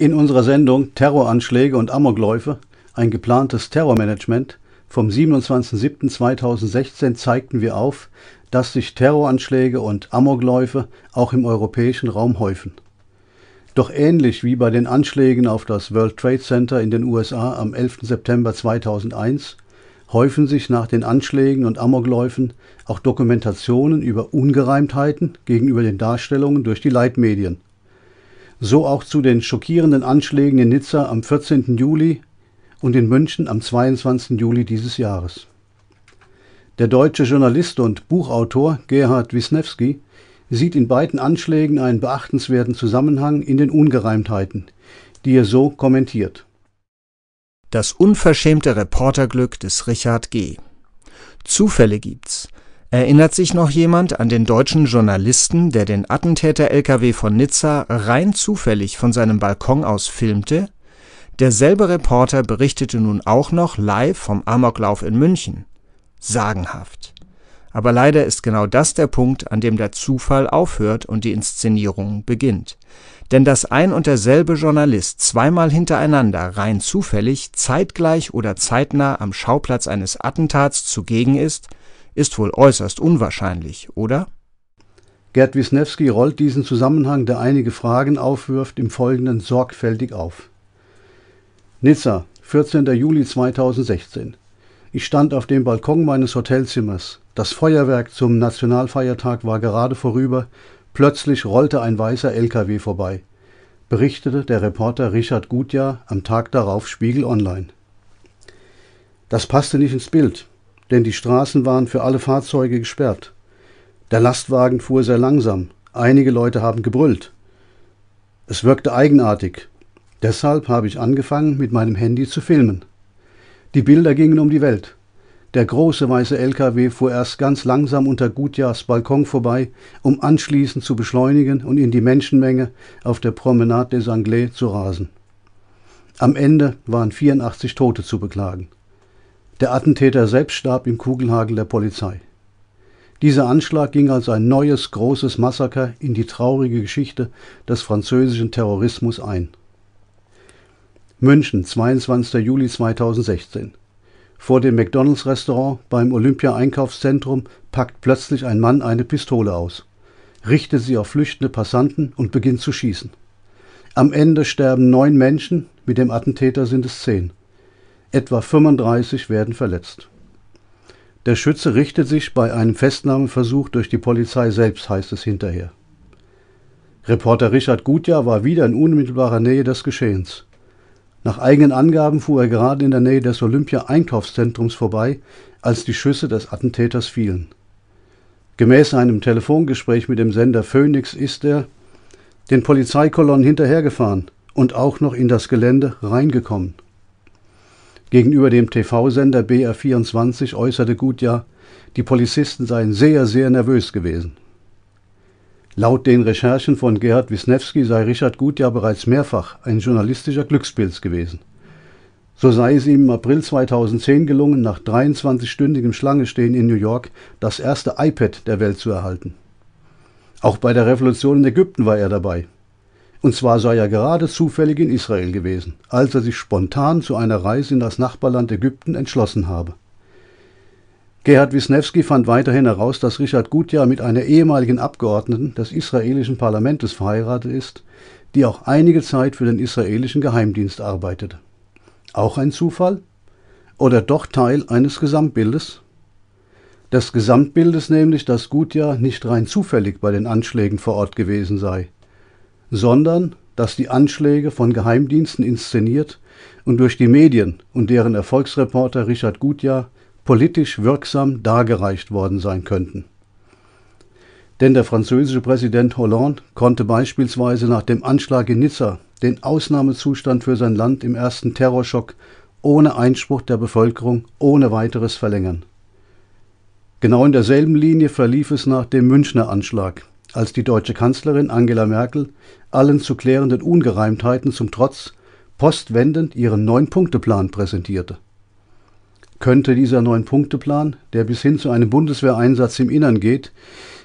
In unserer Sendung Terroranschläge und Amokläufe, ein geplantes Terrormanagement vom 27.07.2016 zeigten wir auf, dass sich Terroranschläge und Amokläufe auch im europäischen Raum häufen. Doch ähnlich wie bei den Anschlägen auf das World Trade Center in den USA am 11. September 2001 häufen sich nach den Anschlägen und Amokläufen auch Dokumentationen über Ungereimtheiten gegenüber den Darstellungen durch die Leitmedien so auch zu den schockierenden Anschlägen in Nizza am 14. Juli und in München am 22. Juli dieses Jahres. Der deutsche Journalist und Buchautor Gerhard Wisniewski sieht in beiden Anschlägen einen beachtenswerten Zusammenhang in den Ungereimtheiten, die er so kommentiert. Das unverschämte Reporterglück des Richard G. Zufälle gibt's, Erinnert sich noch jemand an den deutschen Journalisten, der den Attentäter-LKW von Nizza rein zufällig von seinem Balkon aus filmte? Derselbe Reporter berichtete nun auch noch live vom Amoklauf in München. Sagenhaft aber leider ist genau das der Punkt, an dem der Zufall aufhört und die Inszenierung beginnt. Denn dass ein und derselbe Journalist zweimal hintereinander rein zufällig, zeitgleich oder zeitnah am Schauplatz eines Attentats zugegen ist, ist wohl äußerst unwahrscheinlich, oder? Gerd Wisniewski rollt diesen Zusammenhang, der einige Fragen aufwirft, im Folgenden sorgfältig auf. Nizza, 14. Juli 2016. Ich stand auf dem Balkon meines Hotelzimmers. Das Feuerwerk zum Nationalfeiertag war gerade vorüber. Plötzlich rollte ein weißer LKW vorbei, berichtete der Reporter Richard Gutjahr am Tag darauf Spiegel Online. Das passte nicht ins Bild, denn die Straßen waren für alle Fahrzeuge gesperrt. Der Lastwagen fuhr sehr langsam. Einige Leute haben gebrüllt. Es wirkte eigenartig. Deshalb habe ich angefangen, mit meinem Handy zu filmen. Die Bilder gingen um die Welt. Der große weiße LKW fuhr erst ganz langsam unter Gutjahrs Balkon vorbei, um anschließend zu beschleunigen und in die Menschenmenge auf der Promenade des Anglais zu rasen. Am Ende waren 84 Tote zu beklagen. Der Attentäter selbst starb im Kugelhagel der Polizei. Dieser Anschlag ging als ein neues großes Massaker in die traurige Geschichte des französischen Terrorismus ein. München, 22. Juli 2016. Vor dem McDonalds-Restaurant beim Olympia-Einkaufszentrum packt plötzlich ein Mann eine Pistole aus, richtet sie auf flüchtende Passanten und beginnt zu schießen. Am Ende sterben neun Menschen, mit dem Attentäter sind es zehn. Etwa 35 werden verletzt. Der Schütze richtet sich bei einem Festnahmeversuch durch die Polizei selbst, heißt es hinterher. Reporter Richard Gutjahr war wieder in unmittelbarer Nähe des Geschehens. Nach eigenen Angaben fuhr er gerade in der Nähe des Olympia-Einkaufszentrums vorbei, als die Schüsse des Attentäters fielen. Gemäß einem Telefongespräch mit dem Sender Phoenix ist er den Polizeikolonnen hinterhergefahren und auch noch in das Gelände reingekommen. Gegenüber dem TV-Sender BR24 äußerte Gutjahr, die Polizisten seien sehr, sehr nervös gewesen. Laut den Recherchen von Gerhard Wisniewski sei Richard Gut ja bereits mehrfach ein journalistischer Glückspilz gewesen. So sei es ihm im April 2010 gelungen, nach 23-stündigem Schlangestehen in New York das erste iPad der Welt zu erhalten. Auch bei der Revolution in Ägypten war er dabei. Und zwar sei er gerade zufällig in Israel gewesen, als er sich spontan zu einer Reise in das Nachbarland Ägypten entschlossen habe. Gerhard Wisniewski fand weiterhin heraus, dass Richard Gutjahr mit einer ehemaligen Abgeordneten des israelischen Parlaments verheiratet ist, die auch einige Zeit für den israelischen Geheimdienst arbeitete. Auch ein Zufall? Oder doch Teil eines Gesamtbildes? Des Gesamtbildes nämlich, dass Gutjahr nicht rein zufällig bei den Anschlägen vor Ort gewesen sei, sondern dass die Anschläge von Geheimdiensten inszeniert und durch die Medien und deren Erfolgsreporter Richard Gutjahr politisch wirksam dargereicht worden sein könnten. Denn der französische Präsident Hollande konnte beispielsweise nach dem Anschlag in Nizza den Ausnahmezustand für sein Land im ersten Terrorschock ohne Einspruch der Bevölkerung ohne weiteres verlängern. Genau in derselben Linie verlief es nach dem Münchner Anschlag, als die deutsche Kanzlerin Angela Merkel allen zu klärenden Ungereimtheiten zum Trotz postwendend ihren Neun-Punkte-Plan präsentierte könnte dieser Neun-Punkte-Plan, der bis hin zu einem Bundeswehreinsatz im Innern geht,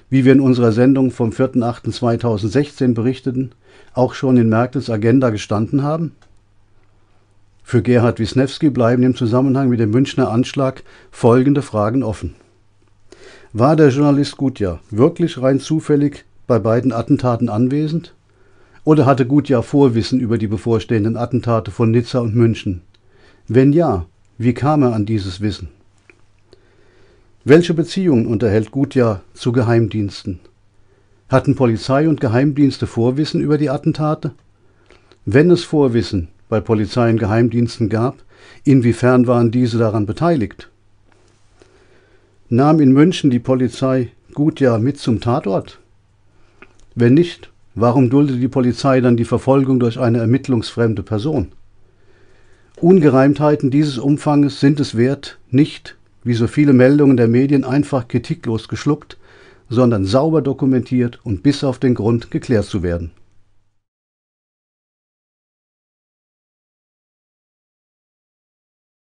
wie wir in unserer Sendung vom 4.8.2016 berichteten, auch schon in Merkels Agenda gestanden haben? Für Gerhard Wisniewski bleiben im Zusammenhang mit dem Münchner Anschlag folgende Fragen offen. War der Journalist Gutjahr wirklich rein zufällig bei beiden Attentaten anwesend? Oder hatte Gutjahr Vorwissen über die bevorstehenden Attentate von Nizza und München? Wenn ja, wie kam er an dieses Wissen? Welche Beziehungen unterhält Gutjahr zu Geheimdiensten? Hatten Polizei und Geheimdienste Vorwissen über die Attentate? Wenn es Vorwissen bei Polizei und Geheimdiensten gab, inwiefern waren diese daran beteiligt? Nahm in München die Polizei Gutjahr mit zum Tatort? Wenn nicht, warum duldete die Polizei dann die Verfolgung durch eine ermittlungsfremde Person? Ungereimtheiten dieses Umfanges sind es wert, nicht, wie so viele Meldungen der Medien, einfach kritiklos geschluckt, sondern sauber dokumentiert und bis auf den Grund geklärt zu werden.